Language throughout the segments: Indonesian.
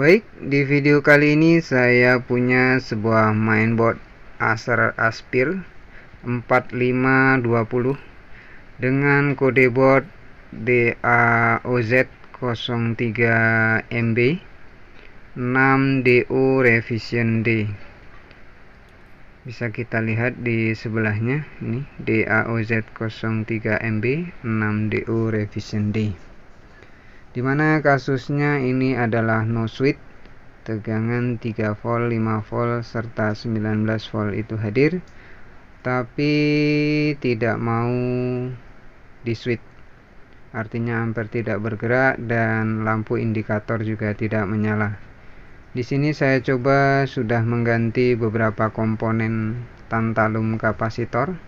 Baik, di video kali ini saya punya sebuah mainboard Acer Aspir 4520 dengan kode board DAOZ03MB 6DO Revision D. Bisa kita lihat di sebelahnya ini DAOZ03MB 6DO Revision D di mana kasusnya ini adalah no switch tegangan 3 volt, 5 volt serta 19 volt itu hadir tapi tidak mau di switch artinya ampere tidak bergerak dan lampu indikator juga tidak menyala di sini saya coba sudah mengganti beberapa komponen tantalum kapasitor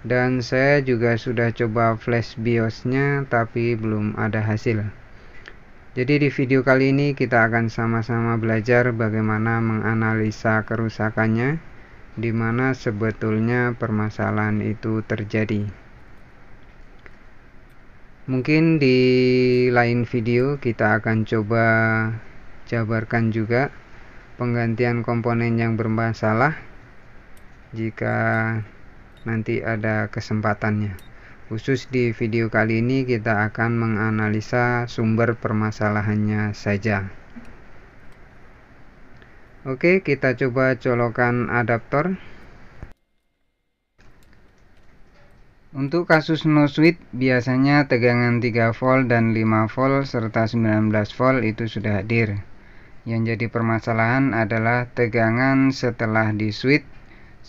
dan saya juga sudah coba flash BIOSnya tapi belum ada hasil jadi di video kali ini kita akan sama-sama belajar bagaimana menganalisa kerusakannya di mana sebetulnya permasalahan itu terjadi mungkin di lain video kita akan coba jabarkan juga penggantian komponen yang bermasalah jika nanti ada kesempatannya. Khusus di video kali ini kita akan menganalisa sumber permasalahannya saja. Oke, kita coba colokan adaptor. Untuk kasus no switch biasanya tegangan 3 volt dan 5 volt serta 19 volt itu sudah hadir. Yang jadi permasalahan adalah tegangan setelah di switch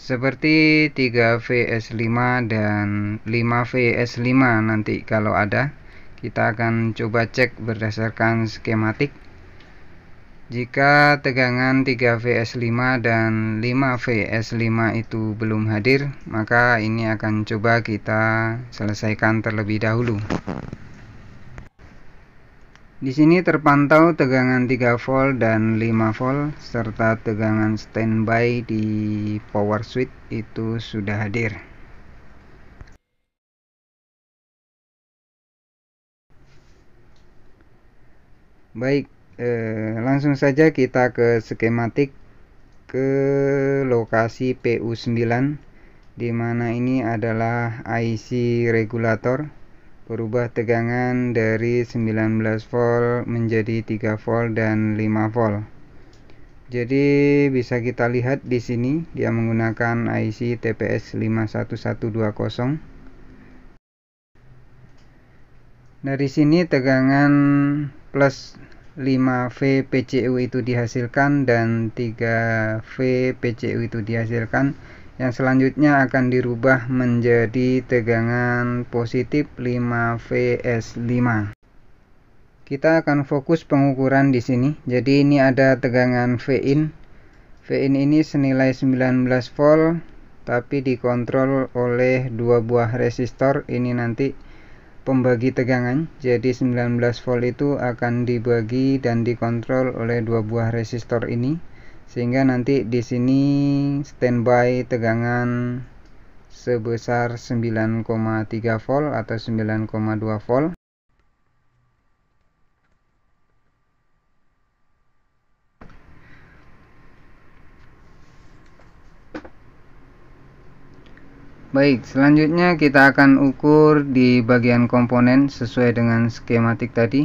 seperti 3VS5 dan 5VS5 nanti kalau ada kita akan coba cek berdasarkan skematik jika tegangan 3VS5 dan 5VS5 itu belum hadir maka ini akan coba kita selesaikan terlebih dahulu di sini terpantau tegangan 3 volt dan 5 volt serta tegangan standby di power switch itu sudah hadir. Baik, eh, langsung saja kita ke skematik ke lokasi PU9 di mana ini adalah IC regulator berubah tegangan dari 19 volt menjadi 3 volt dan 5 volt jadi bisa kita lihat di sini dia menggunakan IC TPS 51120 dari sini tegangan plus 5V PCU itu dihasilkan dan 3V PCU itu dihasilkan yang selanjutnya akan dirubah menjadi tegangan positif 5VS5 kita akan fokus pengukuran di sini. Jadi ini ada tegangan Vin. Vin ini senilai 19 volt tapi dikontrol oleh dua buah resistor. Ini nanti pembagi tegangan. Jadi 19 volt itu akan dibagi dan dikontrol oleh dua buah resistor ini sehingga nanti di sini standby tegangan sebesar 9,3 volt atau 9,2 volt Baik, selanjutnya kita akan ukur di bagian komponen sesuai dengan skematik tadi,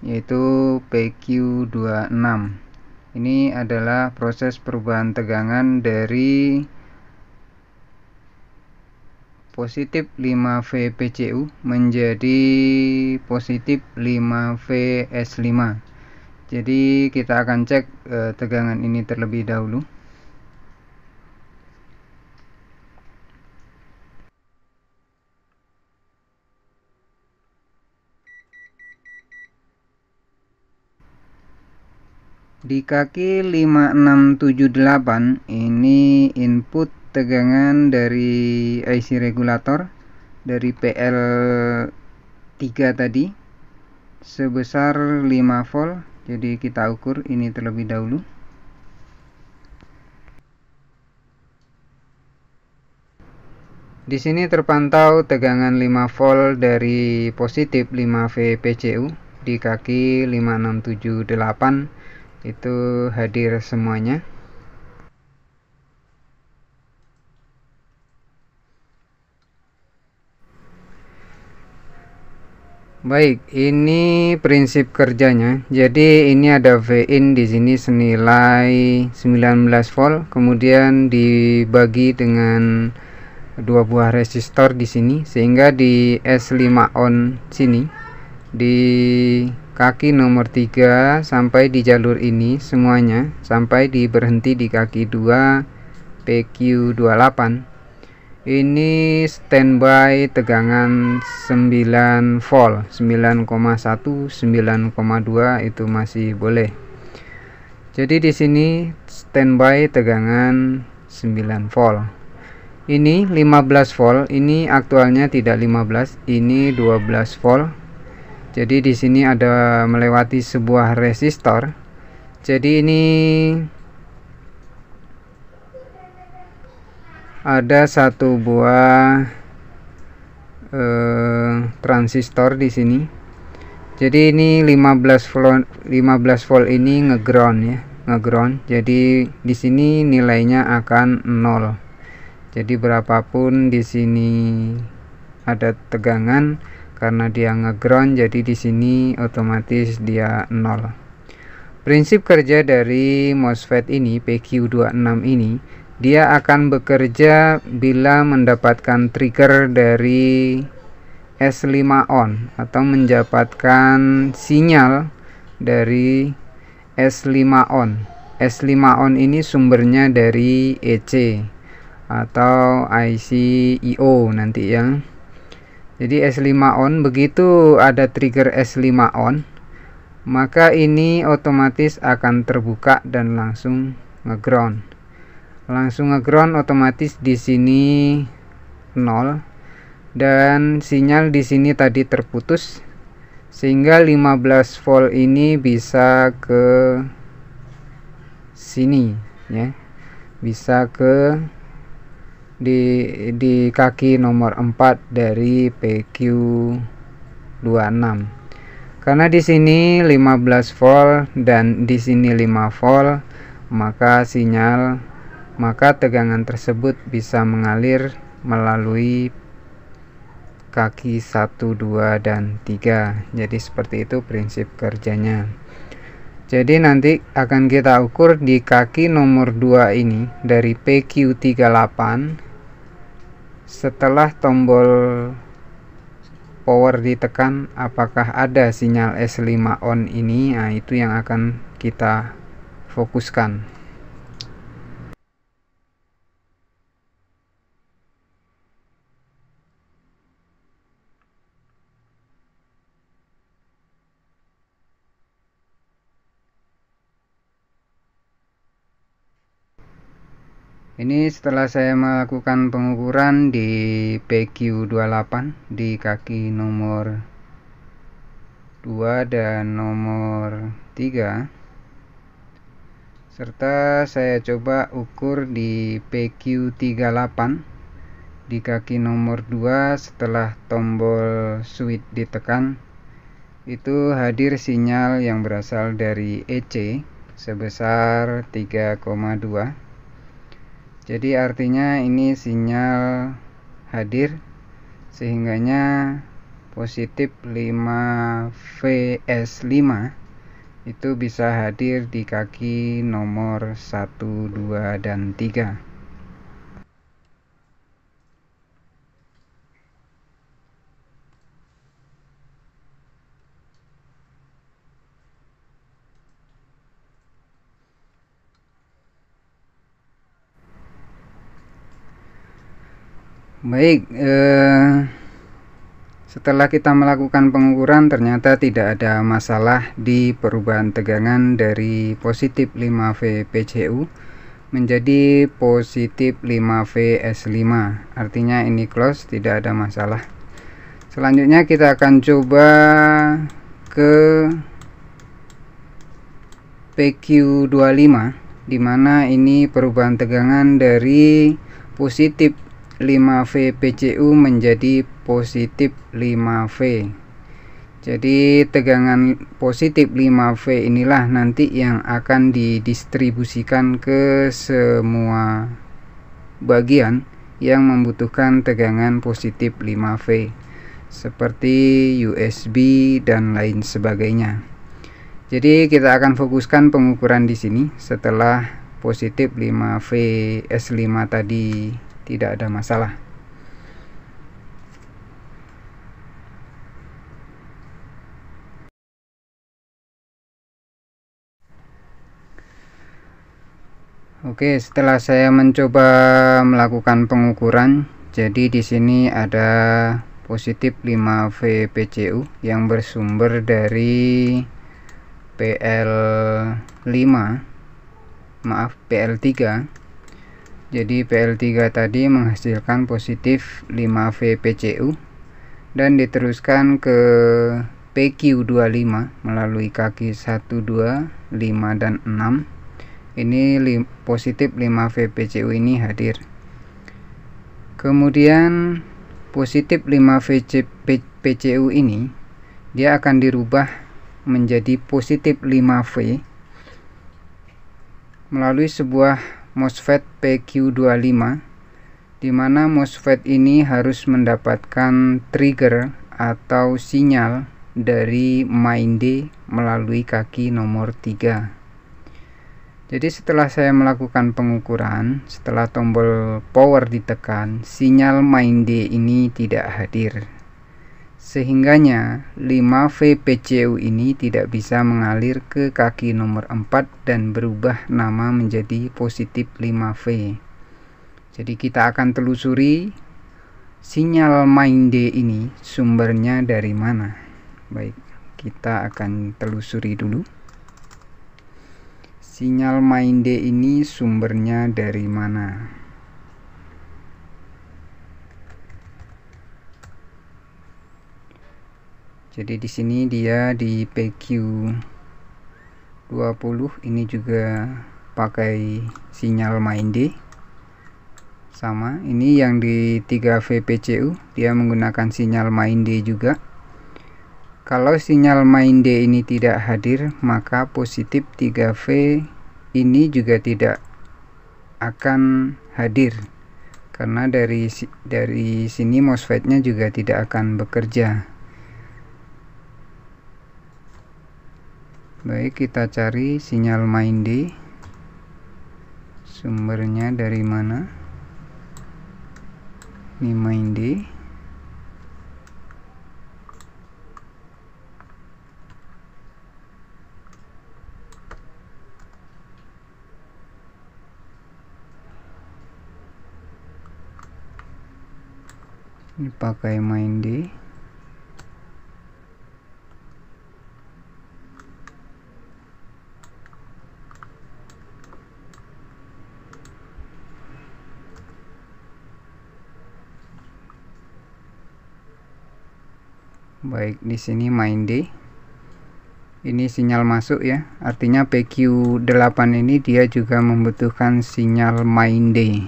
yaitu PQ26 ini adalah proses perubahan tegangan dari positif 5V PCU menjadi positif 5V S5 jadi kita akan cek eh, tegangan ini terlebih dahulu Di kaki 5678 ini input tegangan dari IC regulator dari PL3 tadi sebesar 5 volt. Jadi kita ukur ini terlebih dahulu. Di sini terpantau tegangan 5 volt dari positif 5V PCU di kaki 5678 itu hadir semuanya. Baik, ini prinsip kerjanya. Jadi ini ada Vin di sini senilai 19 volt, kemudian dibagi dengan dua buah resistor di sini sehingga di S5 on sini di kaki nomor 3 sampai di jalur ini semuanya sampai di berhenti di kaki 2 PQ28 ini standby tegangan 9 volt 9,1 9,2 itu masih boleh jadi di sini standby tegangan 9 volt ini 15 volt ini aktualnya tidak 15 ini 12 volt jadi di sini ada melewati sebuah resistor jadi ini ada satu buah eh, transistor di sini jadi ini 15 volt 15 volt ini ngeground ya ngeground jadi di sini nilainya akan nol. jadi berapapun di sini ada tegangan karena dia ngeground jadi di sini otomatis dia nol. prinsip kerja dari MOSFET ini PQ26 ini dia akan bekerja bila mendapatkan trigger dari S5 on atau mendapatkan sinyal dari S5 on S5 on ini sumbernya dari EC atau ICIO e nanti yang jadi S5 on begitu ada trigger S5 on maka ini otomatis akan terbuka dan langsung ngeground langsung ngeground otomatis di sini 0 dan sinyal di sini tadi terputus sehingga 15 volt ini bisa ke sini ya bisa ke di di kaki nomor 4 dari PQ26 karena di sini 15 volt dan di sini 5 volt maka sinyal maka tegangan tersebut bisa mengalir melalui kaki 1 2 dan 3 jadi seperti itu prinsip kerjanya jadi nanti akan kita ukur di kaki nomor 2 ini dari PQ38 setelah tombol power ditekan, apakah ada sinyal S5 on ini? Nah, itu yang akan kita fokuskan. ini setelah saya melakukan pengukuran di PQ28 di kaki nomor 2 dan nomor 3 serta saya coba ukur di PQ38 di kaki nomor 2 setelah tombol switch ditekan itu hadir sinyal yang berasal dari EC sebesar 3,2 jadi artinya ini sinyal hadir sehingganya positif 5VS5 itu bisa hadir di kaki nomor 1, 2, dan 3 Baik, eh, setelah kita melakukan pengukuran ternyata tidak ada masalah di perubahan tegangan dari positif 5V PCU menjadi positif 5V S5 artinya ini close tidak ada masalah selanjutnya kita akan coba ke PQ25 dimana ini perubahan tegangan dari positif 5V PCU menjadi positif 5V jadi tegangan positif 5V inilah nanti yang akan didistribusikan ke semua bagian yang membutuhkan tegangan positif 5V seperti USB dan lain sebagainya jadi kita akan fokuskan pengukuran di sini setelah positif 5V S5 tadi tidak ada masalah. Oke, setelah saya mencoba melakukan pengukuran, jadi di sini ada positif 5 VPCU yang bersumber dari PL5 maaf PL3 jadi PL3 tadi menghasilkan positif 5 VPCU dan diteruskan ke PQ25 melalui kaki 1, 2, 5, dan 6 ini li, positif 5 VPCU ini hadir kemudian positif 5 VPCU ini dia akan dirubah menjadi positif 5V melalui sebuah MOSFET PQ25 di mana MOSFET ini harus mendapatkan trigger atau sinyal dari Main D melalui kaki nomor 3 jadi setelah saya melakukan pengukuran setelah tombol power ditekan sinyal Main D ini tidak hadir Sehingganya 5VPCU ini tidak bisa mengalir ke kaki nomor 4 dan berubah nama menjadi positif 5V. Jadi kita akan telusuri sinyal main D ini sumbernya dari mana. Baik, kita akan telusuri dulu. Sinyal main D ini sumbernya dari mana? jadi di sini dia di PQ 20 ini juga pakai sinyal main D sama ini yang di 3 VPCU dia menggunakan sinyal main D juga kalau sinyal main D ini tidak hadir maka positif 3V ini juga tidak akan hadir karena dari dari sini MOSFET-nya juga tidak akan bekerja baik kita cari sinyal main D sumbernya dari mana ini main D ini pakai main D baik di sini main D ini sinyal masuk ya artinya PQ8 ini dia juga membutuhkan sinyal main D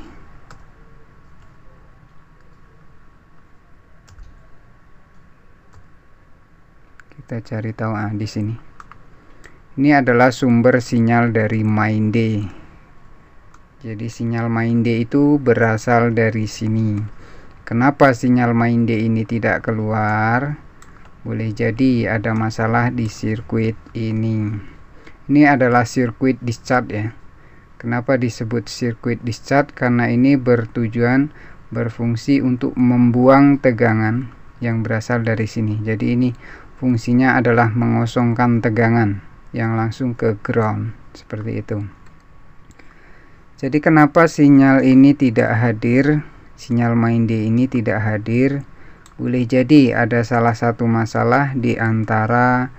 kita cari tahu ah di sini ini adalah sumber sinyal dari main D jadi sinyal main D itu berasal dari sini kenapa sinyal main D ini tidak keluar boleh jadi ada masalah di sirkuit ini. Ini adalah sirkuit discharge ya. Kenapa disebut sirkuit discharge? Karena ini bertujuan berfungsi untuk membuang tegangan yang berasal dari sini. Jadi ini fungsinya adalah mengosongkan tegangan yang langsung ke ground seperti itu. Jadi kenapa sinyal ini tidak hadir? Sinyal main D ini tidak hadir boleh jadi ada salah satu masalah di antara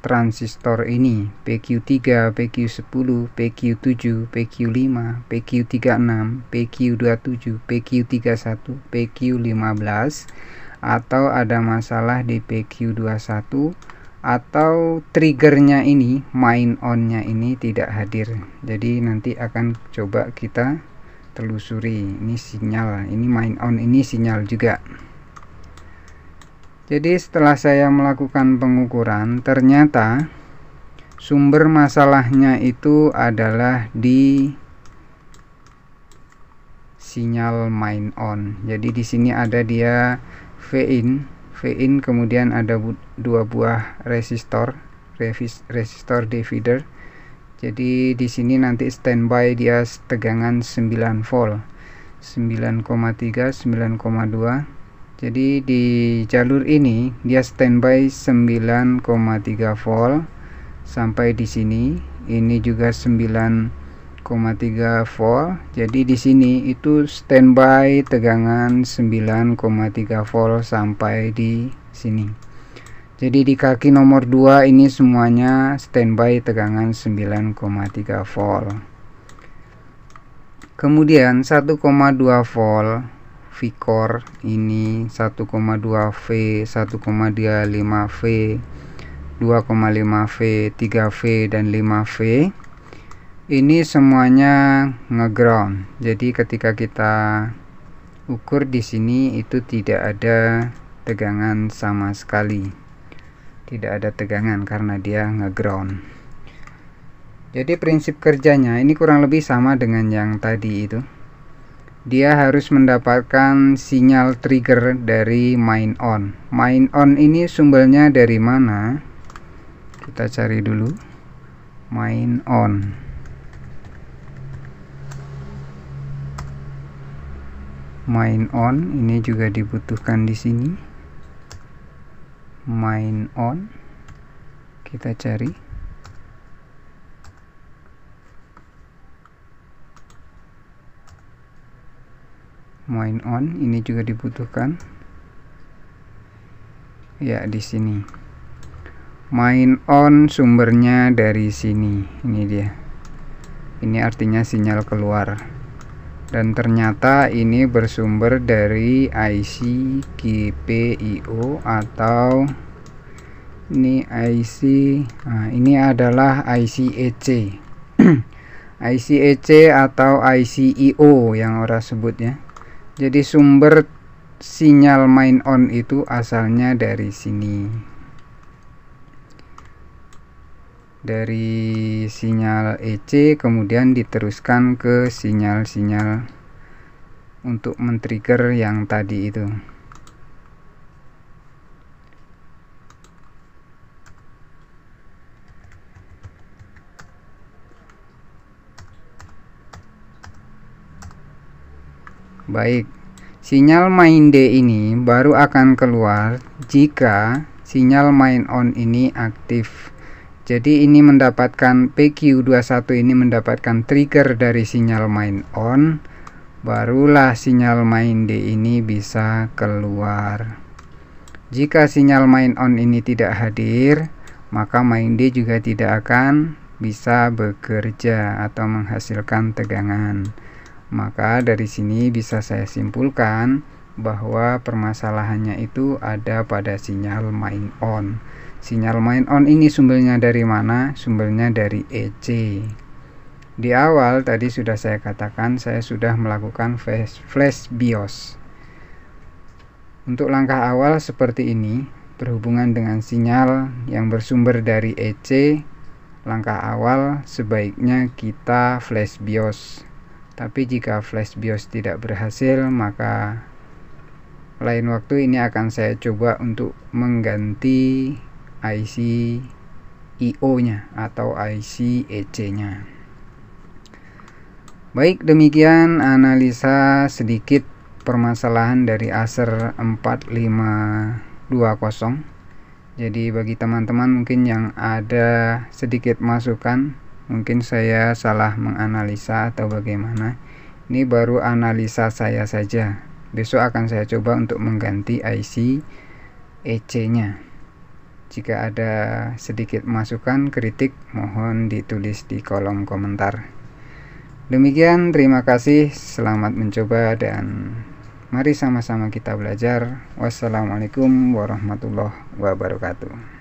transistor ini PQ3, PQ10, PQ7, PQ5, PQ36, PQ27, PQ31, PQ15 atau ada masalah di PQ21 atau triggernya ini main onnya ini tidak hadir jadi nanti akan coba kita telusuri ini sinyal ini main on ini sinyal juga jadi setelah saya melakukan pengukuran, ternyata sumber masalahnya itu adalah di sinyal main on. Jadi di sini ada dia V in, V in kemudian ada bu dua buah resistor, resistor divider. Jadi di sini nanti standby dia tegangan 9 volt. 9,3 9,2 jadi di jalur ini dia standby 9,3 volt sampai di sini ini juga 9,3 volt jadi di sini itu standby tegangan 9,3 volt sampai di sini jadi di kaki nomor 2 ini semuanya standby tegangan 9,3 volt kemudian 1,2 volt V core ini 1,2 V 1,25 V 2,5V, 3V, dan 5V ini semuanya ngeground jadi ketika kita ukur di sini itu tidak ada tegangan sama sekali tidak ada tegangan karena dia ngeground jadi prinsip kerjanya ini kurang lebih sama dengan yang tadi itu dia harus mendapatkan sinyal trigger dari main on main on ini sumbernya dari mana kita cari dulu main on main on ini juga dibutuhkan di sini main on kita cari main on ini juga dibutuhkan ya di sini main on sumbernya dari sini ini dia ini artinya sinyal keluar dan ternyata ini bersumber dari IC GPIO atau ini IC nah ini adalah IC EC IC EC atau IC IO yang orang sebutnya jadi sumber sinyal main on itu asalnya dari sini dari sinyal EC kemudian diteruskan ke sinyal-sinyal untuk men-trigger yang tadi itu Baik, sinyal main D ini baru akan keluar jika sinyal main on ini aktif. Jadi ini mendapatkan PQ21 ini mendapatkan trigger dari sinyal main on barulah sinyal main D ini bisa keluar. Jika sinyal main on ini tidak hadir, maka main D juga tidak akan bisa bekerja atau menghasilkan tegangan. Maka dari sini bisa saya simpulkan bahwa permasalahannya itu ada pada sinyal main on. Sinyal main on ini sumbernya dari mana? Sumbernya dari EC. Di awal tadi sudah saya katakan saya sudah melakukan flash, flash BIOS. Untuk langkah awal seperti ini berhubungan dengan sinyal yang bersumber dari EC, langkah awal sebaiknya kita flash BIOS tapi jika flash BIOS tidak berhasil, maka lain waktu ini akan saya coba untuk mengganti IC IO-nya atau IC EC-nya. Baik, demikian analisa sedikit permasalahan dari Acer 4520. Jadi bagi teman-teman mungkin yang ada sedikit masukan mungkin saya salah menganalisa atau bagaimana ini baru analisa saya saja besok akan saya coba untuk mengganti IC EC nya jika ada sedikit masukan kritik mohon ditulis di kolom komentar demikian terima kasih selamat mencoba dan Mari sama-sama kita belajar. Wassalamualaikum warahmatullahi wabarakatuh.